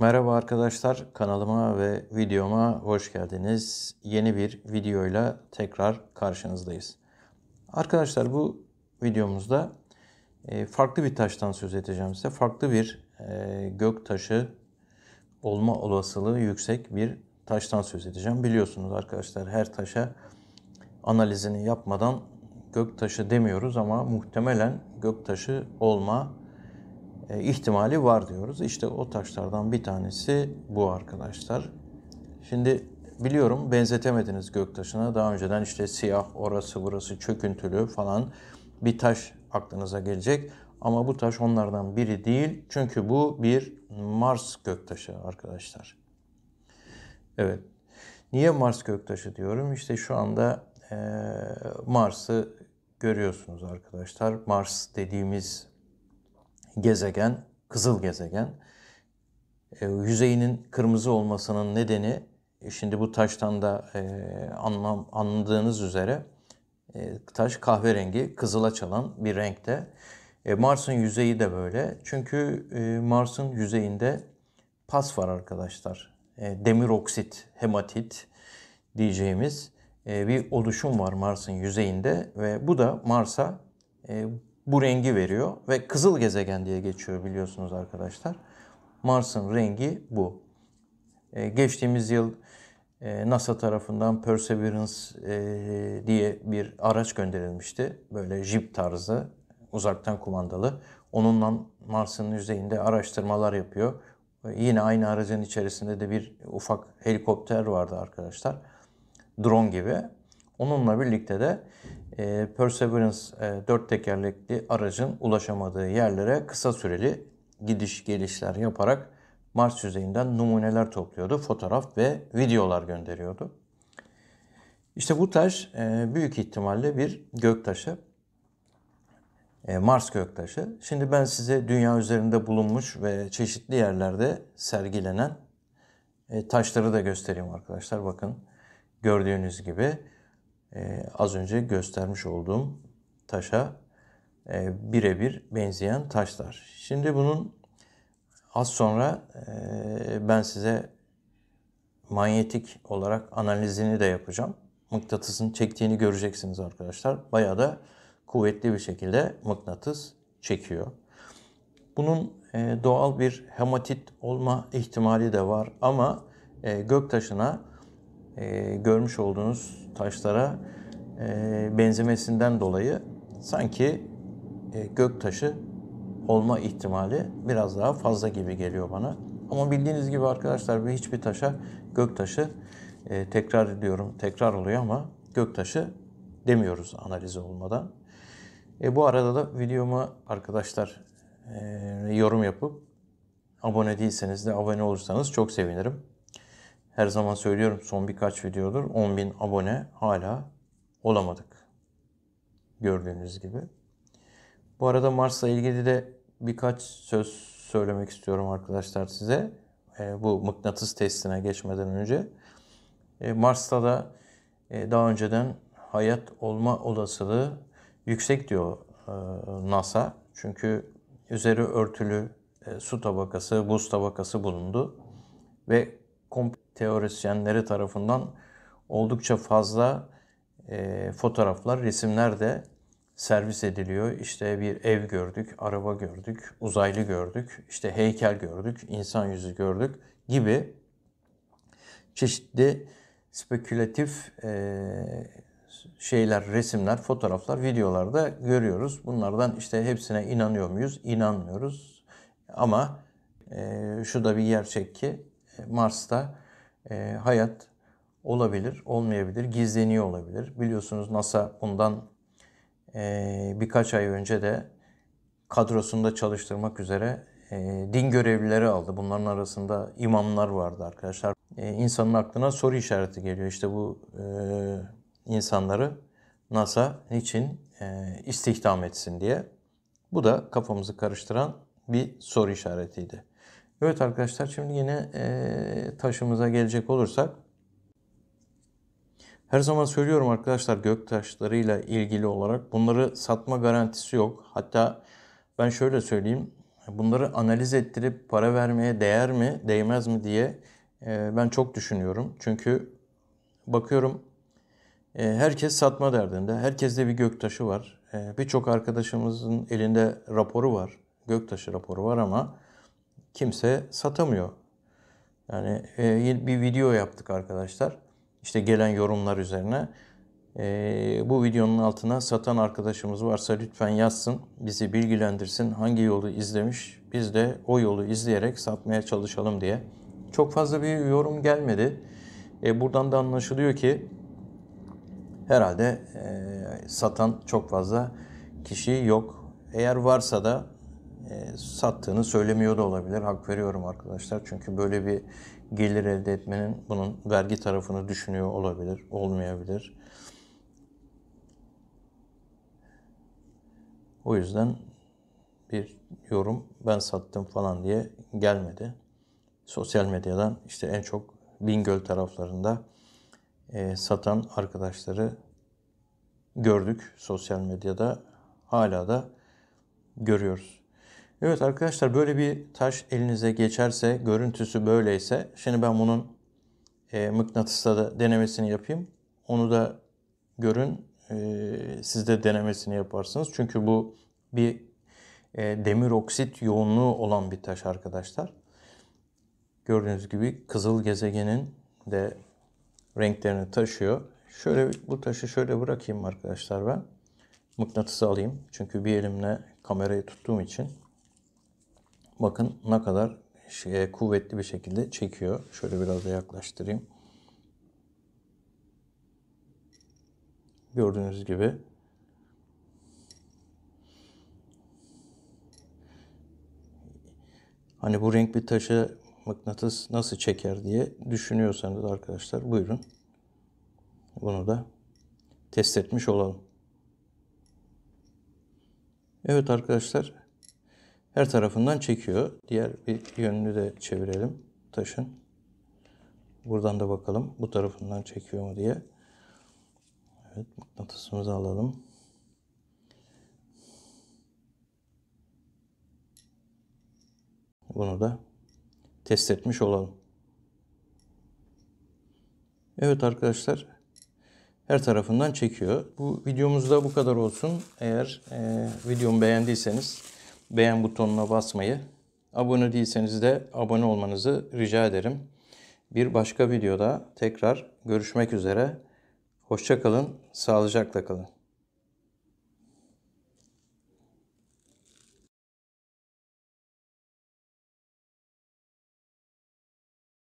Merhaba arkadaşlar, kanalıma ve videoma hoş geldiniz. Yeni bir videoyla tekrar karşınızdayız. Arkadaşlar bu videomuzda e, farklı bir taştan söz edeceğim size. Farklı bir e, gök taşı olma olasılığı yüksek bir taştan söz edeceğim. Biliyorsunuz arkadaşlar her taşa analizini yapmadan gök taşı demiyoruz ama muhtemelen gök taşı olma e, ihtimali var diyoruz. İşte o taşlardan bir tanesi bu arkadaşlar. Şimdi biliyorum benzetemediniz göktaşına. Daha önceden işte siyah, orası burası çöküntülü falan bir taş aklınıza gelecek. Ama bu taş onlardan biri değil. Çünkü bu bir Mars göktaşı arkadaşlar. Evet. Niye Mars göktaşı diyorum? İşte şu anda e, Mars'ı görüyorsunuz arkadaşlar. Mars dediğimiz gezegen, kızıl gezegen. E, yüzeyinin kırmızı olmasının nedeni, e, şimdi bu taştan da e, anlam, anladığınız üzere e, taş kahverengi, kızıla çalan bir renkte. E, Mars'ın yüzeyi de böyle. Çünkü e, Mars'ın yüzeyinde pas var arkadaşlar. E, demir oksit, hematit diyeceğimiz e, bir oluşum var Mars'ın yüzeyinde ve bu da Mars'a e, bu rengi veriyor ve kızıl gezegen diye geçiyor biliyorsunuz arkadaşlar. Mars'ın rengi bu. Ee, geçtiğimiz yıl e, NASA tarafından Perseverance e, diye bir araç gönderilmişti. Böyle jip tarzı, uzaktan kumandalı. Onunla Mars'ın yüzeyinde araştırmalar yapıyor. E, yine aynı aracın içerisinde de bir ufak helikopter vardı arkadaşlar. Drone gibi. Onunla birlikte de e, Perseverance e, 4 tekerlekli aracın ulaşamadığı yerlere kısa süreli gidiş gelişler yaparak Mars yüzeyinden numuneler topluyordu. Fotoğraf ve videolar gönderiyordu. İşte bu taş e, büyük ihtimalle bir göktaşı. E, Mars göktaşı. Şimdi ben size dünya üzerinde bulunmuş ve çeşitli yerlerde sergilenen e, taşları da göstereyim arkadaşlar. Bakın gördüğünüz gibi e, az önce göstermiş olduğum taşa e, birebir benzeyen taşlar. Şimdi bunun az sonra e, ben size manyetik olarak analizini de yapacağım. Mıknatısın çektiğini göreceksiniz arkadaşlar. Bayağı da kuvvetli bir şekilde mıknatıs çekiyor. Bunun e, doğal bir hematit olma ihtimali de var ama e, göktaşına e, görmüş olduğunuz taşlara e, benzemesinden dolayı sanki e, gök taşı olma ihtimali biraz daha fazla gibi geliyor bana. Ama bildiğiniz gibi arkadaşlar bir hiçbir taşa gök taşı e, tekrar ediyorum tekrar oluyor ama gök taşı demiyoruz analizi olmadan. E, bu arada da videoma arkadaşlar e, yorum yapıp abone değilseniz de abone olursanız çok sevinirim. Her zaman söylüyorum son birkaç videodur 10.000 abone hala olamadık. Gördüğünüz gibi. Bu arada Mars'la ilgili de birkaç söz söylemek istiyorum arkadaşlar size. Ee, bu mıknatıs testine geçmeden önce. Ee, Mars'ta da e, daha önceden hayat olma olasılığı yüksek diyor e, NASA. Çünkü üzeri örtülü e, su tabakası, buz tabakası bulundu ve komple teorisyenleri tarafından oldukça fazla e, fotoğraflar, resimler de servis ediliyor. İşte bir ev gördük, araba gördük, uzaylı gördük, işte heykel gördük, insan yüzü gördük gibi çeşitli spekülatif e, şeyler, resimler, fotoğraflar, videolarda görüyoruz. Bunlardan işte hepsine inanıyor muyuz? İnanmıyoruz. Ama e, şu da bir gerçek ki e, Mars'ta e, hayat olabilir, olmayabilir, gizleniyor olabilir. Biliyorsunuz NASA bundan e, birkaç ay önce de kadrosunda çalıştırmak üzere e, din görevlileri aldı. Bunların arasında imamlar vardı arkadaşlar. E, insanın aklına soru işareti geliyor. İşte bu e, insanları NASA için e, istihdam etsin diye. Bu da kafamızı karıştıran bir soru işaretiydi. Evet arkadaşlar şimdi yine taşımıza gelecek olursak. Her zaman söylüyorum arkadaşlar gök taşlarıyla ilgili olarak bunları satma garantisi yok. Hatta ben şöyle söyleyeyim. Bunları analiz ettirip para vermeye değer mi, değmez mi diye ben çok düşünüyorum. Çünkü bakıyorum herkes satma derdinde. Herkeste bir göktaşı var. Birçok arkadaşımızın elinde raporu var. Göktaşı raporu var ama kimse satamıyor. Yani e, bir video yaptık arkadaşlar. İşte gelen yorumlar üzerine. E, bu videonun altına satan arkadaşımız varsa lütfen yazsın. Bizi bilgilendirsin. Hangi yolu izlemiş. Biz de o yolu izleyerek satmaya çalışalım diye. Çok fazla bir yorum gelmedi. E, buradan da anlaşılıyor ki herhalde e, satan çok fazla kişi yok. Eğer varsa da e, sattığını söylemiyor da olabilir. Hak veriyorum arkadaşlar. Çünkü böyle bir gelir elde etmenin bunun vergi tarafını düşünüyor olabilir, olmayabilir. O yüzden bir yorum ben sattım falan diye gelmedi. Sosyal medyadan işte en çok Bingöl taraflarında e, satan arkadaşları gördük sosyal medyada. Hala da görüyoruz. Evet arkadaşlar böyle bir taş elinize geçerse, görüntüsü böyleyse, şimdi ben bunun e, mıknatısla da denemesini yapayım. Onu da görün, e, siz de denemesini yaparsınız. Çünkü bu bir e, demir oksit yoğunluğu olan bir taş arkadaşlar. Gördüğünüz gibi kızıl gezegenin de renklerini taşıyor. Şöyle bu taşı şöyle bırakayım arkadaşlar ben. Mıknatısı alayım. Çünkü bir elimle kamerayı tuttuğum için Bakın ne kadar şey, kuvvetli bir şekilde çekiyor. Şöyle biraz da yaklaştırayım. Gördüğünüz gibi Hani bu renkli taşı mıknatıs nasıl çeker diye düşünüyorsanız arkadaşlar buyurun. Bunu da test etmiş olalım. Evet arkadaşlar her tarafından çekiyor. Diğer bir yönünü de çevirelim taşın. Buradan da bakalım bu tarafından çekiyor mu diye. Evet mıknatısımızı alalım. Bunu da test etmiş olalım. Evet arkadaşlar her tarafından çekiyor. Bu videomuzda bu kadar olsun. Eğer e, videomu beğendiyseniz beğen butonuna basmayı, abone değilseniz de abone olmanızı rica ederim. Bir başka videoda tekrar görüşmek üzere. Hoşçakalın, sağlıcakla kalın.